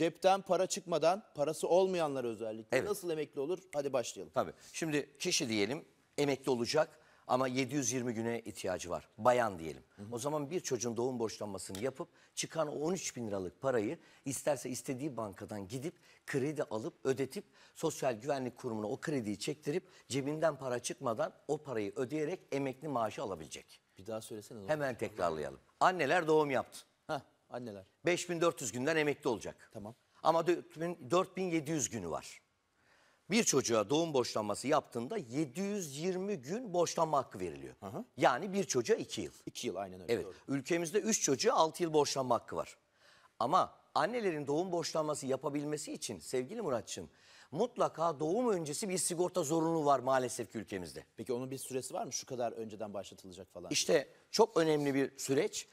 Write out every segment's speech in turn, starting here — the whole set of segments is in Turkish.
Cepten para çıkmadan parası olmayanlar özellikle Evet. nasıl emekli olur? Hadi başlayalım. Tabii. Şimdi kişi diyelim emekli olacak ama 720 güne ihtiyacı var. Bayan diyelim. O zaman bir çocuğun doğum borçlanmasını yapıp çıkan o 13 bin liralık parayı isterse istediği bankadan gidip kredi alıp ödetip sosyal güvenlik kurumuna o krediyi çektirip cebinden para çıkmadan o parayı ödeyerek emekli maaşı alabilecek. Bir daha söylesene. Hemen tekrarlayalım. Anneler doğum yaptı. Heh. Anneler. 5400 günden emekli olacak. Tamam. Ama 4700 günü var. Bir çocuğa doğum boşlanması yaptığında 720 gün boşlanma hakkı veriliyor. Aha. Yani bir çocuğa 2 yıl. 2 yıl aynen öyle. Evet. Doğru. Ülkemizde 3 çocuğa 6 yıl boşlanma hakkı var. Ama annelerin doğum boşlanması yapabilmesi için sevgili Muratçım mutlaka doğum öncesi bir sigorta zorunlu var maalesef ki ülkemizde. Peki onun bir süresi var mı? Şu kadar önceden başlatılacak falan. İşte çok önemli bir süreç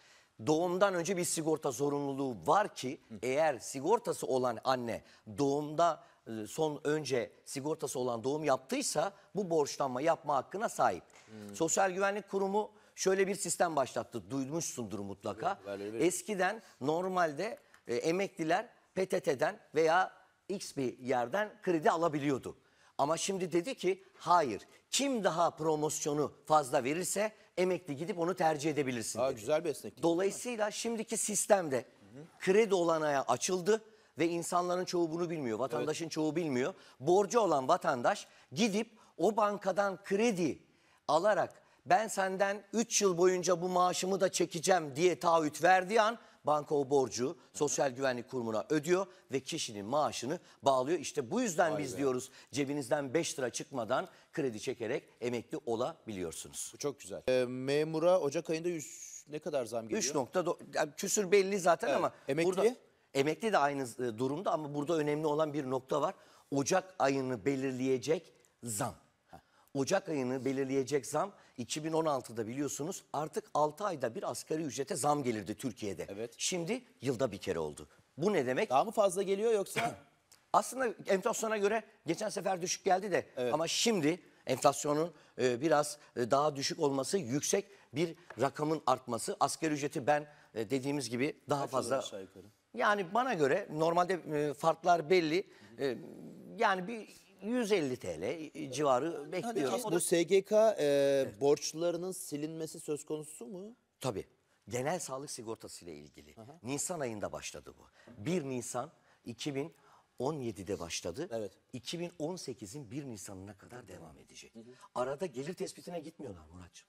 doğumdan önce bir sigorta zorunluluğu var ki eğer sigortası olan anne doğumda e, son önce sigortası olan doğum yaptıysa bu borçlanma yapma hakkına sahip. Sosyal Güvenlik Kurumu şöyle bir sistem başlattı. Duymuşsundur mutlaka. Evet, öyle. Eskiden normalde e, emekliler PTT'den veya X bir yerden kredi alabiliyordu. Ama şimdi dedi ki hayır kim daha promosyonu fazla verirse emekli gidip onu tercih edebilirsin. Aa, güzel bir esneklik. Dolayısıyla şimdiki sistemde kredi olanaya açıldı ve insanların çoğu bunu bilmiyor. Vatandaşın çoğu bilmiyor. Borcu olan vatandaş gidip o bankadan kredi alarak ben senden 3 yıl boyunca bu maaşımı da çekeceğim diye taahhüt verdiği an Banka o borcu Sosyal Güvenlik Kurumu'na ödüyor ve kişinin maaşını bağlıyor. İşte bu yüzden Vay biz be. diyoruz cebinizden 5 lira çıkmadan kredi çekerek emekli olabiliyorsunuz. Bu çok güzel. Ee, memura Ocak ayında 100 ne kadar zam geliyor? 3.9 yani küsür belli zaten Evet. ama emekli. burada emekli de aynı durumda ama burada önemli olan bir nokta var. Ocak ayını belirleyecek zam. Ocak ayını belirleyecek zam 2016'da biliyorsunuz artık 6 ayda bir asgari ücrete zam gelirdi Türkiye'de. Evet. Şimdi yılda bir kere oldu. Bu ne demek? Daha mı fazla geliyor yoksa? Aslında enflasyona göre geçen sefer düşük geldi de evet. ama şimdi enflasyonun e, biraz e, daha düşük olması, yüksek bir rakamın artması, asgari ücreti ben e, dediğimiz gibi daha Kaç fazla yani bana göre normalde farklar belli. yani bir 150 TL civarı bekliyoruz. Bu SGK e, borçlarının silinmesi söz konusu mu? Tabii. Genel sağlık sigortası ile ilgili. Aha. Nisan ayında başladı bu. 1 Nisan 2000 17'de başladı. Evet. 2018'in 1 Nisan'ına kadar devam edecek. Hı hı. Arada gelir tespitine gitmiyorlar Muratcığım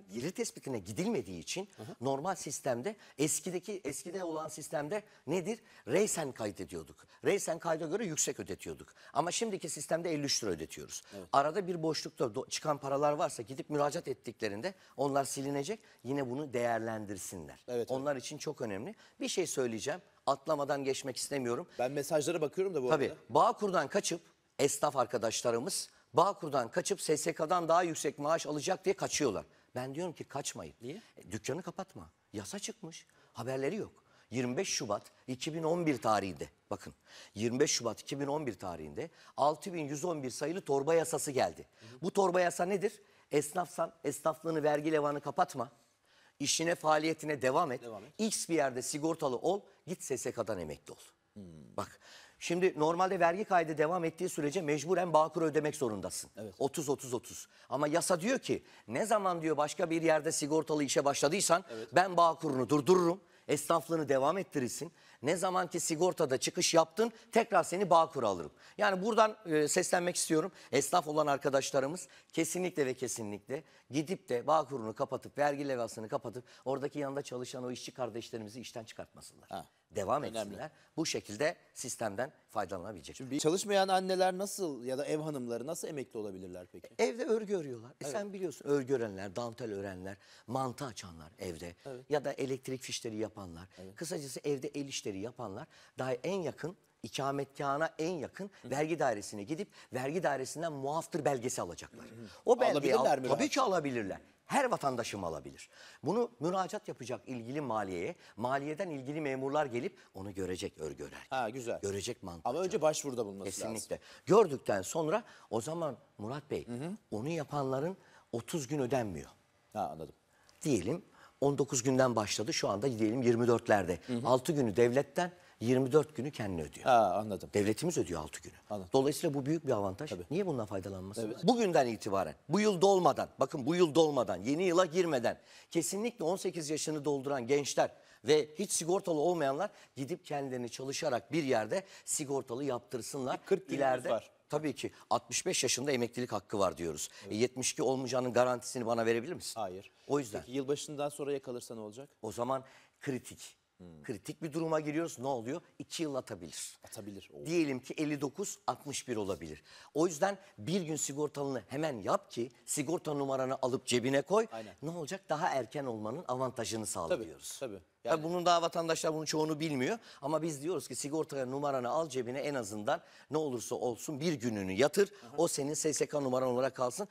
veri tespitine gidilmediği için hı hı. normal sistemde eskideki eskide olan sistemde nedir? Reysen kaydediyorduk. ediyorduk. Reysen kayda göre yüksek ödetiyorduk. Ama şimdiki sistemde 53 lira ödetiyoruz. Evet. Arada bir boşlukta çıkan paralar varsa gidip müracaat ettiklerinde onlar silinecek. Yine bunu değerlendirsinler. Evet, onlar evet. için çok önemli. Bir şey söyleyeceğim. Atlamadan geçmek istemiyorum. Ben mesajlara bakıyorum da bu Tabii, arada. Bağkur'dan kaçıp esnaf arkadaşlarımız Bağkur'dan kaçıp SSK'dan daha yüksek maaş alacak diye kaçıyorlar. Ben diyorum ki kaçmayın. Niye? E, dükkanı kapatma. Yasa çıkmış. Haberleri yok. 25 Şubat 2011 tarihinde bakın 25 Şubat 2011 tarihinde 6111 sayılı torba yasası geldi. Hı hı. Bu torba yasa nedir? Esnafsan esnaflığını vergi levanı kapatma. İşine faaliyetine devam et. devam et. X bir yerde sigortalı ol git SSK'dan emekli ol. Hmm. Bak Şimdi normalde vergi kaydı devam ettiği sürece mecburen Bağkur'a ödemek zorundasın. Evet. 30-30-30. Ama yasa diyor ki ne zaman diyor başka bir yerde sigortalı işe başladıysan evet. ben Bağkur'unu durdururum. Esnaflığını devam ettirirsin. Ne zaman ki sigortada çıkış yaptın tekrar seni Bağkur'a alırım. Yani buradan e, seslenmek istiyorum. Esnaf olan arkadaşlarımız kesinlikle ve kesinlikle gidip de Bağkur'unu kapatıp vergi levhasını kapatıp oradaki yanında çalışan o işçi kardeşlerimizi işten çıkartmasınlar. Ha. Devam Önemli. etsinler. Bu şekilde sistemden faydalanabilecek. Şimdi çalışmayan anneler nasıl ya da ev hanımları nasıl emekli olabilirler peki? Evde örgü örüyorlar. E, evet. E sen biliyorsun örgü örenler, dantel örenler, mantı açanlar evde evet. ya da elektrik fişleri yapanlar. Evet. Kısacası evde el işleri işleri yapanlar daha en yakın ikametgahına en yakın vergi dairesine gidip vergi dairesinden muaftır belgesi alacaklar. O belgeyi al, mi tabii ki alabilirler. Her vatandaşım alabilir. Bunu müracaat yapacak ilgili maliyeye, maliyeden ilgili memurlar gelip onu görecek örgü Ha, güzel. Görecek mantık. Ama önce başvuruda bulunması lazım. Kesinlikle. Gördükten sonra o zaman Murat Bey onu yapanların 30 gün ödenmiyor. Ha, anladım. Diyelim 19 günden başladı. Şu anda diyelim 24'lerde. 6 günü devletten 24 günü kendi ödüyor. Ha, anladım. Devletimiz ödüyor 6 günü. Anladım. Dolayısıyla bu büyük bir avantaj. Tabii. Niye bundan faydalanmasın? Evet. Bugünden itibaren, bu yıl dolmadan, bakın bu yıl dolmadan, yeni yıla girmeden kesinlikle 18 yaşını dolduran gençler ve hiç sigortalı olmayanlar gidip kendilerini çalışarak bir yerde sigortalı yaptırsınlar. 40 e, ileride. var. Tabii ki 65 yaşında emeklilik hakkı var diyoruz. E, evet. E, 72 olmayacağının garantisini bana verebilir misin? Hayır. O yüzden. Peki yılbaşından sonra yakalırsa ne olacak? O zaman kritik Hmm. Kritik bir duruma giriyoruz. Ne oluyor? 2 yıl atabilir. Atabilir. Oo. Diyelim ki 59 61 olabilir. O yüzden bir gün sigortalını hemen yap ki sigorta numaranı alıp cebine koy. Aynen. Ne olacak? Daha erken olmanın avantajını sağlıyoruz. Tabii. tabii. Yani... bunun daha vatandaşlar bunun çoğunu bilmiyor. Ama biz diyoruz ki sigorta numaranı al cebine en azından ne olursa olsun bir gününü yatır. Hı hı. O senin SSK numaran olarak kalsın.